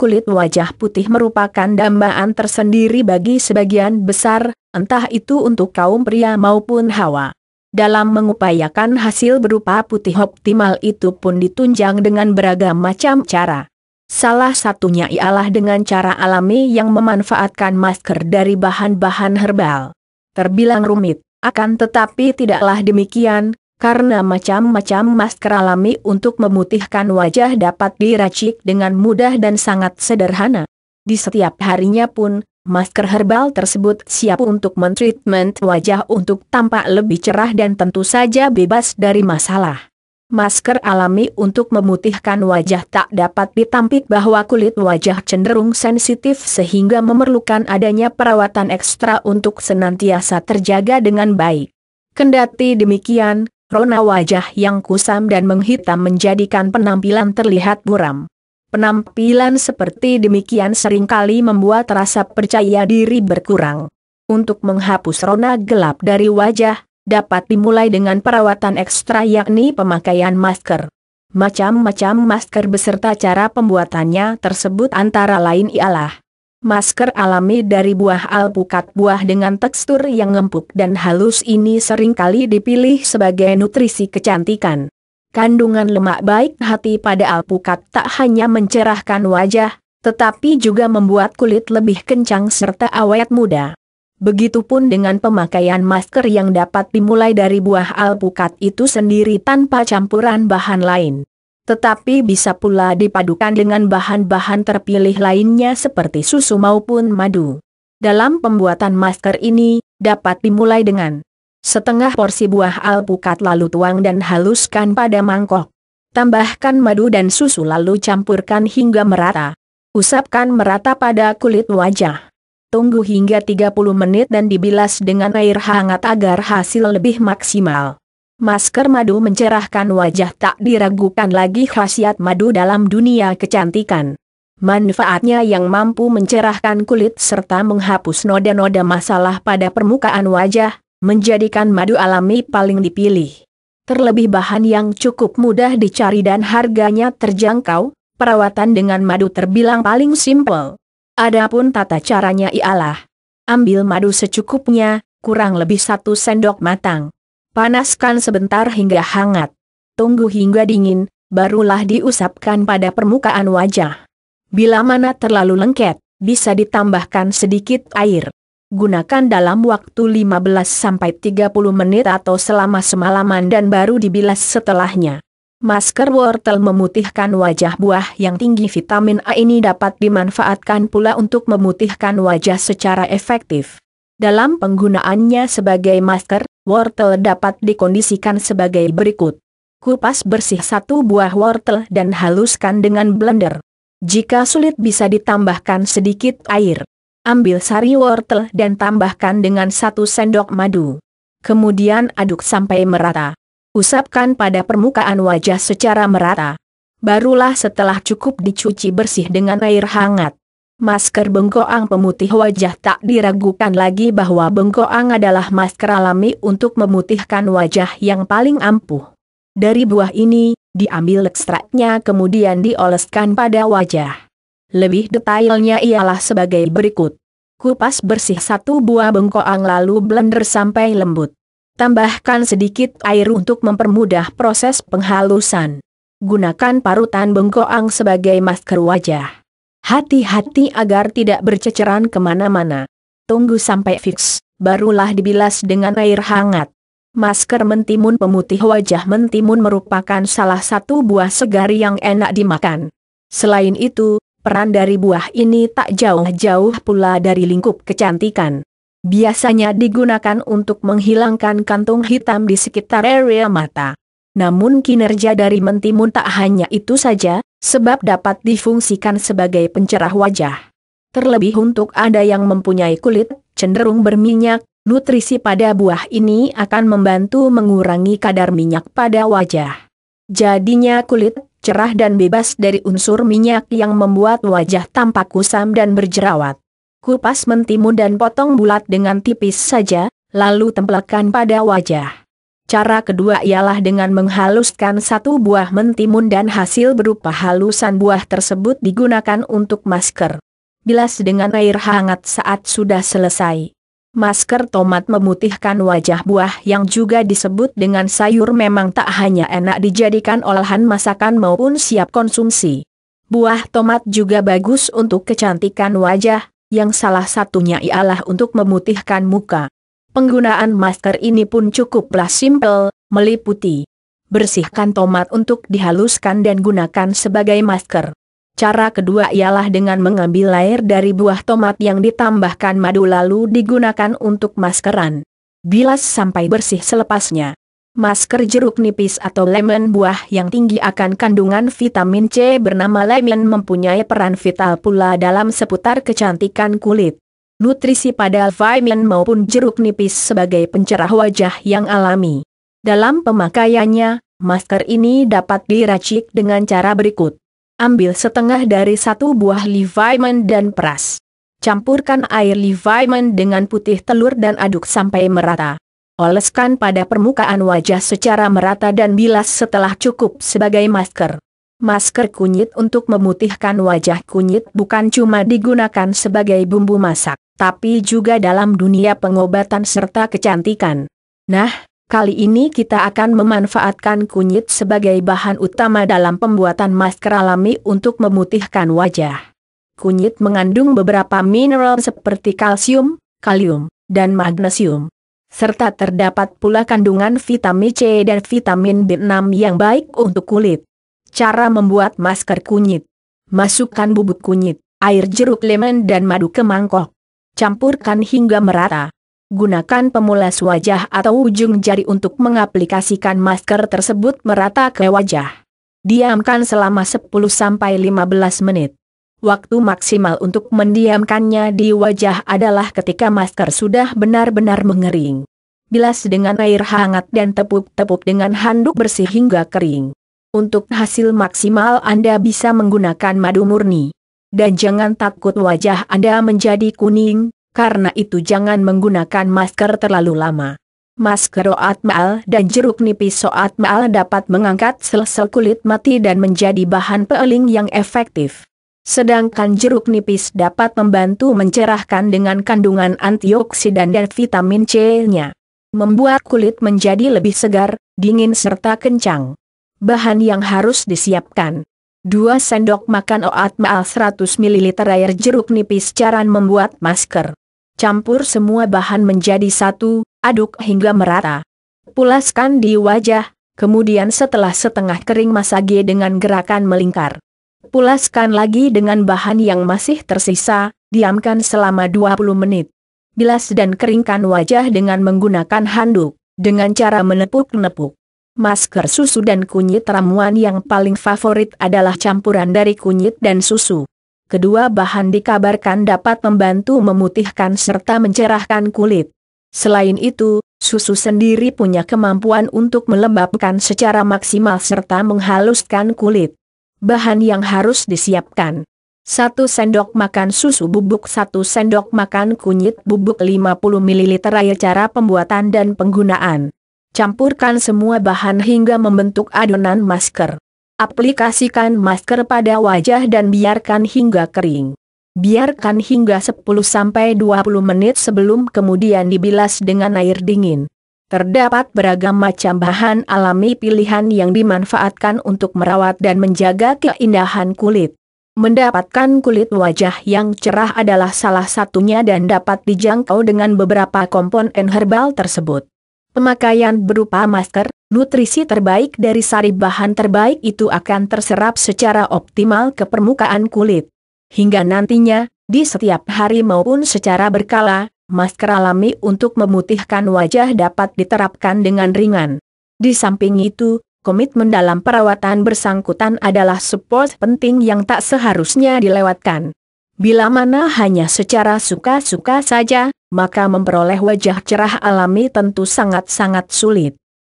kulit wajah putih merupakan dambaan tersendiri bagi sebagian besar, entah itu untuk kaum pria maupun hawa. Dalam mengupayakan hasil berupa putih optimal itu pun ditunjang dengan beragam macam cara. Salah satunya ialah dengan cara alami yang memanfaatkan masker dari bahan-bahan herbal. Terbilang rumit, akan tetapi tidaklah demikian, karena macam-macam masker alami untuk memutihkan wajah dapat diracik dengan mudah dan sangat sederhana. Di setiap harinya pun, masker herbal tersebut siap untuk mentreatment wajah untuk tampak lebih cerah dan tentu saja bebas dari masalah. Masker alami untuk memutihkan wajah tak dapat ditampik bahwa kulit wajah cenderung sensitif sehingga memerlukan adanya perawatan ekstra untuk senantiasa terjaga dengan baik. Kendati demikian, Rona wajah yang kusam dan menghitam menjadikan penampilan terlihat buram. Penampilan seperti demikian seringkali membuat rasa percaya diri berkurang. Untuk menghapus rona gelap dari wajah, dapat dimulai dengan perawatan ekstra yakni pemakaian masker. Macam-macam masker beserta cara pembuatannya tersebut antara lain ialah Masker alami dari buah alpukat buah dengan tekstur yang empuk dan halus ini seringkali dipilih sebagai nutrisi kecantikan. Kandungan lemak baik hati pada alpukat tak hanya mencerahkan wajah, tetapi juga membuat kulit lebih kencang serta awet muda. Begitupun dengan pemakaian masker yang dapat dimulai dari buah alpukat itu sendiri tanpa campuran bahan lain tetapi bisa pula dipadukan dengan bahan-bahan terpilih lainnya seperti susu maupun madu. Dalam pembuatan masker ini, dapat dimulai dengan setengah porsi buah alpukat lalu tuang dan haluskan pada mangkok. Tambahkan madu dan susu lalu campurkan hingga merata. Usapkan merata pada kulit wajah. Tunggu hingga 30 menit dan dibilas dengan air hangat agar hasil lebih maksimal. Masker madu mencerahkan wajah tak diragukan lagi khasiat madu dalam dunia kecantikan. Manfaatnya yang mampu mencerahkan kulit serta menghapus noda-noda masalah pada permukaan wajah, menjadikan madu alami paling dipilih. Terlebih bahan yang cukup mudah dicari dan harganya terjangkau, perawatan dengan madu terbilang paling simpel. Adapun tata caranya ialah, ambil madu secukupnya, kurang lebih satu sendok matang panaskan sebentar hingga hangat. Tunggu hingga dingin, barulah diusapkan pada permukaan wajah. Bila mana terlalu lengket, bisa ditambahkan sedikit air. Gunakan dalam waktu 15-30 menit atau selama semalaman dan baru dibilas setelahnya. Masker wortel memutihkan wajah buah yang tinggi vitamin A ini dapat dimanfaatkan pula untuk memutihkan wajah secara efektif. Dalam penggunaannya sebagai masker, wortel dapat dikondisikan sebagai berikut. Kupas bersih satu buah wortel dan haluskan dengan blender. Jika sulit bisa ditambahkan sedikit air. Ambil sari wortel dan tambahkan dengan satu sendok madu. Kemudian aduk sampai merata. Usapkan pada permukaan wajah secara merata. Barulah setelah cukup dicuci bersih dengan air hangat. Masker bengkoang pemutih wajah tak diragukan lagi bahwa bengkoang adalah masker alami untuk memutihkan wajah yang paling ampuh. Dari buah ini, diambil ekstraknya kemudian dioleskan pada wajah. Lebih detailnya ialah sebagai berikut. Kupas bersih satu buah bengkoang lalu blender sampai lembut. Tambahkan sedikit air untuk mempermudah proses penghalusan. Gunakan parutan bengkoang sebagai masker wajah. Hati-hati agar tidak berceceran kemana-mana. Tunggu sampai fix, barulah dibilas dengan air hangat. Masker mentimun pemutih wajah mentimun merupakan salah satu buah segar yang enak dimakan. Selain itu, peran dari buah ini tak jauh-jauh pula dari lingkup kecantikan. Biasanya digunakan untuk menghilangkan kantung hitam di sekitar area mata. Namun kinerja dari mentimun tak hanya itu saja, sebab dapat difungsikan sebagai pencerah wajah. Terlebih untuk ada yang mempunyai kulit cenderung berminyak, nutrisi pada buah ini akan membantu mengurangi kadar minyak pada wajah. Jadinya kulit cerah dan bebas dari unsur minyak yang membuat wajah tampak kusam dan berjerawat. Kupas mentimun dan potong bulat dengan tipis saja, lalu tempelkan pada wajah. Cara kedua ialah dengan menghaluskan satu buah mentimun dan hasil berupa halusan buah tersebut digunakan untuk masker. Bilas dengan air hangat saat sudah selesai. Masker tomat memutihkan wajah buah yang juga disebut dengan sayur memang tak hanya enak dijadikan olahan masakan maupun siap konsumsi. Buah tomat juga bagus untuk kecantikan wajah, yang salah satunya ialah untuk memutihkan muka. Penggunaan masker ini pun cukuplah simpel, meliputi bersihkan tomat untuk dihaluskan dan gunakan sebagai masker. Cara kedua ialah dengan mengambil air dari buah tomat yang ditambahkan madu lalu digunakan untuk maskeran. Bilas sampai bersih selepasnya. Masker jeruk nipis atau lemon buah yang tinggi akan kandungan vitamin C bernama lemon mempunyai peran vital pula dalam seputar kecantikan kulit nutrisi pada vitamin maupun jeruk nipis sebagai pencerah wajah yang alami. Dalam pemakaiannya, masker ini dapat diracik dengan cara berikut. Ambil setengah dari satu buah livimen dan peras. Campurkan air livimen dengan putih telur dan aduk sampai merata. Oleskan pada permukaan wajah secara merata dan bilas setelah cukup sebagai masker. Masker kunyit untuk memutihkan wajah kunyit bukan cuma digunakan sebagai bumbu masak tapi juga dalam dunia pengobatan serta kecantikan. Nah, kali ini kita akan memanfaatkan kunyit sebagai bahan utama dalam pembuatan masker alami untuk memutihkan wajah. Kunyit mengandung beberapa mineral seperti kalsium, kalium, dan magnesium. Serta terdapat pula kandungan vitamin C dan vitamin B6 yang baik untuk kulit. Cara membuat masker kunyit. Masukkan bubuk kunyit, air jeruk lemon dan madu ke mangkok. Campurkan hingga merata. Gunakan pemulas wajah atau ujung jari untuk mengaplikasikan masker tersebut merata ke wajah. Diamkan selama 10-15 menit. Waktu maksimal untuk mendiamkannya di wajah adalah ketika masker sudah benar-benar mengering. Bilas dengan air hangat dan tepuk-tepuk dengan handuk bersih hingga kering. Untuk hasil maksimal Anda bisa menggunakan madu murni. Dan jangan takut wajah Anda menjadi kuning, karena itu jangan menggunakan masker terlalu lama. Masker Oatmeal dan jeruk nipis Oatmeal dapat mengangkat sel-sel kulit mati dan menjadi bahan peeling yang efektif. Sedangkan jeruk nipis dapat membantu mencerahkan dengan kandungan antioksidan dan vitamin C-nya. Membuat kulit menjadi lebih segar, dingin serta kencang. Bahan yang harus disiapkan 2 sendok makan oat maal 100 ml air jeruk nipis cara membuat masker. Campur semua bahan menjadi satu, aduk hingga merata. Pulaskan di wajah, kemudian setelah setengah kering masage dengan gerakan melingkar. Pulaskan lagi dengan bahan yang masih tersisa, diamkan selama 20 menit. Bilas dan keringkan wajah dengan menggunakan handuk, dengan cara menepuk-nepuk masker susu dan kunyit ramuan yang paling favorit adalah campuran dari kunyit dan susu. Kedua bahan dikabarkan dapat membantu memutihkan serta mencerahkan kulit. Selain itu, susu sendiri punya kemampuan untuk melembabkan secara maksimal serta menghaluskan kulit. Bahan yang harus disiapkan 1 sendok makan susu bubuk 1 sendok makan kunyit bubuk 50 ml Air cara pembuatan dan penggunaan Campurkan semua bahan hingga membentuk adonan masker. Aplikasikan masker pada wajah dan biarkan hingga kering. Biarkan hingga 10-20 menit sebelum kemudian dibilas dengan air dingin. Terdapat beragam macam bahan alami pilihan yang dimanfaatkan untuk merawat dan menjaga keindahan kulit. Mendapatkan kulit wajah yang cerah adalah salah satunya dan dapat dijangkau dengan beberapa komponen herbal tersebut. Pemakaian berupa masker, nutrisi terbaik dari sari bahan terbaik itu akan terserap secara optimal ke permukaan kulit. Hingga nantinya, di setiap hari maupun secara berkala, masker alami untuk memutihkan wajah dapat diterapkan dengan ringan. Di samping itu, komitmen dalam perawatan bersangkutan adalah support penting yang tak seharusnya dilewatkan. Bila mana hanya secara suka-suka saja, maka memperoleh wajah cerah alami tentu sangat-sangat sulit.